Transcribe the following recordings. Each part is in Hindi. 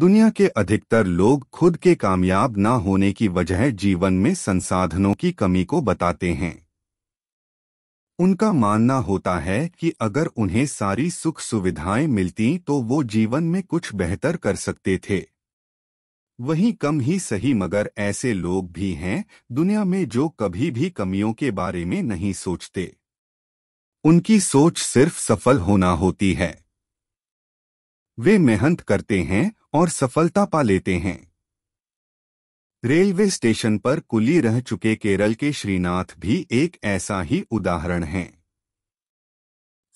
दुनिया के अधिकतर लोग खुद के कामयाब ना होने की वजह जीवन में संसाधनों की कमी को बताते हैं उनका मानना होता है कि अगर उन्हें सारी सुख सुविधाएं मिलती तो वो जीवन में कुछ बेहतर कर सकते थे वहीं कम ही सही मगर ऐसे लोग भी हैं दुनिया में जो कभी भी कमियों के बारे में नहीं सोचते उनकी सोच सिर्फ सफल होना होती है वे मेहनत करते हैं और सफलता पा लेते हैं रेलवे स्टेशन पर कुली रह चुके केरल के श्रीनाथ भी एक ऐसा ही उदाहरण है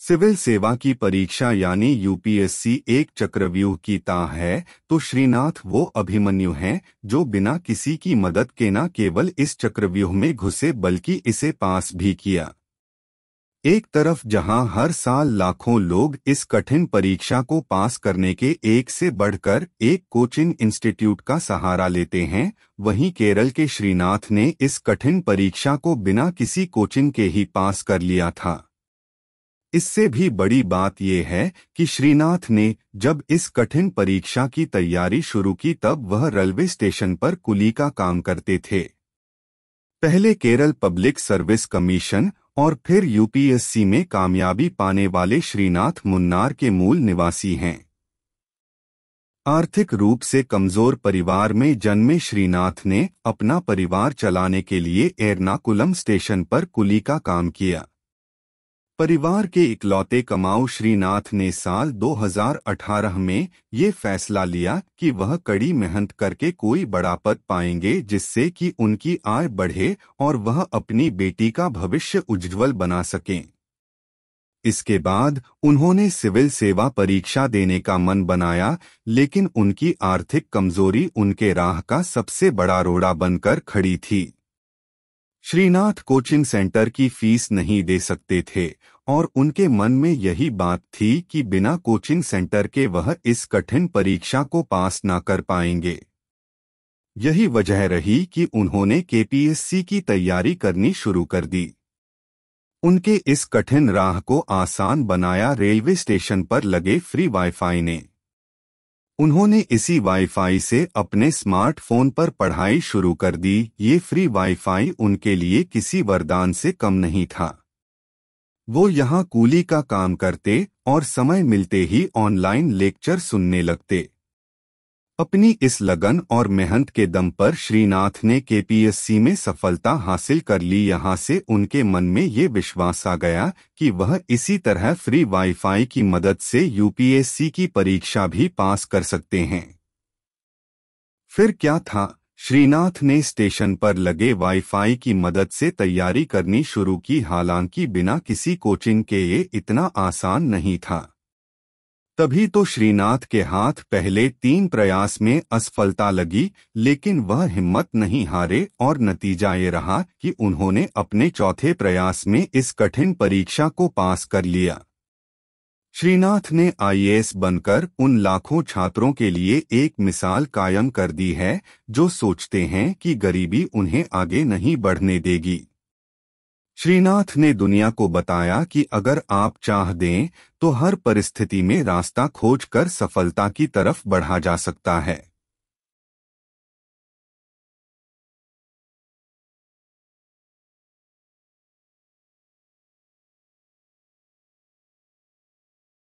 सिविल सेवा की परीक्षा यानी यूपीएससी एक चक्रव्यूह की ता है तो श्रीनाथ वो अभिमन्यु हैं जो बिना किसी की मदद के न केवल इस चक्रव्यूह में घुसे बल्कि इसे पास भी किया एक तरफ जहां हर साल लाखों लोग इस कठिन परीक्षा को पास करने के एक से बढ़कर एक कोचिंग इंस्टीट्यूट का सहारा लेते हैं वहीं केरल के श्रीनाथ ने इस कठिन परीक्षा को बिना किसी कोचिंग के ही पास कर लिया था इससे भी बड़ी बात यह है कि श्रीनाथ ने जब इस कठिन परीक्षा की तैयारी शुरू की तब वह रेलवे स्टेशन पर कुली का काम करते थे पहले केरल पब्लिक सर्विस कमीशन और फिर यूपीएससी में कामयाबी पाने वाले श्रीनाथ मुन्नार के मूल निवासी हैं आर्थिक रूप से कमजोर परिवार में जन्मे श्रीनाथ ने अपना परिवार चलाने के लिए एर्नाकुलम स्टेशन पर कुली का काम किया परिवार के इकलौते कमाऊ श्रीनाथ ने साल 2018 में ये फैसला लिया कि वह कड़ी मेहनत करके कोई बड़ा पद पाएंगे जिससे कि उनकी आय बढ़े और वह अपनी बेटी का भविष्य उज्जवल बना सकें इसके बाद उन्होंने सिविल सेवा परीक्षा देने का मन बनाया लेकिन उनकी आर्थिक कमजोरी उनके राह का सबसे बड़ा रोड़ा बनकर खड़ी थी श्रीनाथ कोचिंग सेंटर की फीस नहीं दे सकते थे और उनके मन में यही बात थी कि बिना कोचिंग सेंटर के वह इस कठिन परीक्षा को पास ना कर पाएंगे यही वजह रही कि उन्होंने केपीएससी की तैयारी करनी शुरू कर दी उनके इस कठिन राह को आसान बनाया रेलवे स्टेशन पर लगे फ्री वाईफाई ने उन्होंने इसी वाईफाई से अपने स्मार्टफोन पर पढ़ाई शुरू कर दी ये फ्री वाईफाई उनके लिए किसी वरदान से कम नहीं था वो यहाँ कूली का काम करते और समय मिलते ही ऑनलाइन लेक्चर सुनने लगते अपनी इस लगन और मेहनत के दम पर श्रीनाथ ने केपीएससी में सफलता हासिल कर ली यहाँ से उनके मन में ये विश्वास आ गया कि वह इसी तरह फ्री वाईफाई की मदद से यूपीएससी की परीक्षा भी पास कर सकते हैं फिर क्या था श्रीनाथ ने स्टेशन पर लगे वाईफाई की मदद से तैयारी करनी शुरू की हालांकि बिना किसी कोचिंग के ये इतना आसान नहीं था तभी तो श्रीनाथ के हाथ पहले तीन प्रयास में असफलता लगी लेकिन वह हिम्मत नहीं हारे और नतीजा ये रहा कि उन्होंने अपने चौथे प्रयास में इस कठिन परीक्षा को पास कर लिया श्रीनाथ ने आईएएस बनकर उन लाखों छात्रों के लिए एक मिसाल कायम कर दी है जो सोचते हैं कि गरीबी उन्हें आगे नहीं बढ़ने देगी श्रीनाथ ने दुनिया को बताया कि अगर आप चाह दें तो हर परिस्थिति में रास्ता खोज कर सफलता की तरफ बढ़ा जा सकता है